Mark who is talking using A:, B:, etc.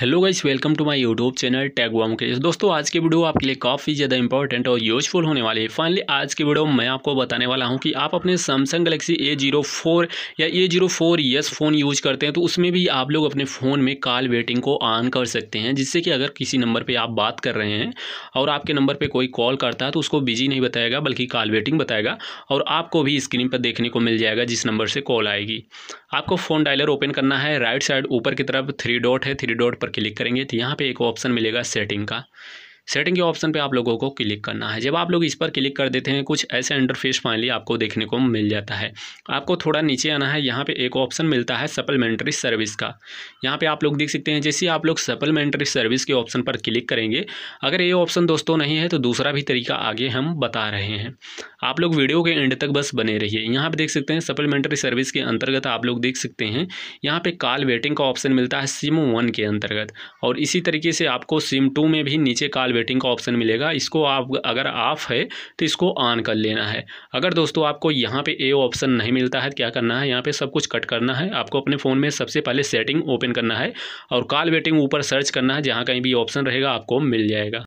A: hello guys welcome to my YouTube channel टैग हुआ मुकेश दोस्तों आज की वीडियो आपके लिए काफ़ी ज़्यादा इंपॉर्टेंट और यूजफुल होने वाली है फाइनली आज की वीडियो मैं आपको बताने वाला हूं कि आप अपने Samsung Galaxy A zero four या A zero four S phone use करते हैं तो उसमें भी आप लोग अपने फ़ोन में कॉल वेटिंग को ऑन कर सकते हैं जिससे कि अगर किसी नंबर पर आप बात कर रहे हैं और आपके नंबर पर कोई कॉल करता है तो उसको बिजी नहीं बताएगा बल्कि कॉल वेटिंग बताएगा और आपको भी स्क्रीन पर देखने को मिल जाएगा जिस नंबर से कॉल आएगी आपको फ़ोन डायलर ओपन करना है राइट साइड ऊपर की तरफ थ्री डॉट है थ्री डॉट ऊपर क्लिक करेंगे तो यहाँ पे एक ऑप्शन मिलेगा सेटिंग का सेटिंग के ऑप्शन पे आप लोगों को क्लिक करना है जब आप लोग इस पर क्लिक कर देते हैं कुछ ऐसे इंटरफेस फाइनली आपको देखने को मिल जाता है आपको थोड़ा नीचे आना है यहाँ पे एक ऑप्शन मिलता है सप्लीमेंट्री सर्विस का यहाँ पे आप लोग देख सकते हैं जैसे आप लोग सप्लीमेंट्री सर्विस के ऑप्शन पर क्लिक करेंगे अगर ये ऑप्शन दोस्तों नहीं है तो दूसरा भी तरीका आगे हम बता रहे हैं आप लोग वीडियो के एंड तक बस बने रहिए यहाँ पे देख सकते हैं सप्लीमेंट्री सर्विस के अंतर्गत आप लोग देख सकते हैं यहाँ पे कॉल वेटिंग का ऑप्शन मिलता है सिम वन के अंतर्गत और इसी तरीके से आपको सिम टू में भी नीचे कॉल वेटिंग का ऑप्शन मिलेगा इसको आप अगर ऑफ है तो इसको ऑन कर लेना है अगर दोस्तों आपको यहाँ पर ए ऑप्शन नहीं मिलता है तो क्या करना है यहाँ पर सब कुछ कट करना है आपको अपने फ़ोन में सबसे पहले सेटिंग ओपन करना है और कॉल वेटिंग ऊपर सर्च करना है जहाँ कहीं भी ऑप्शन रहेगा आपको मिल जाएगा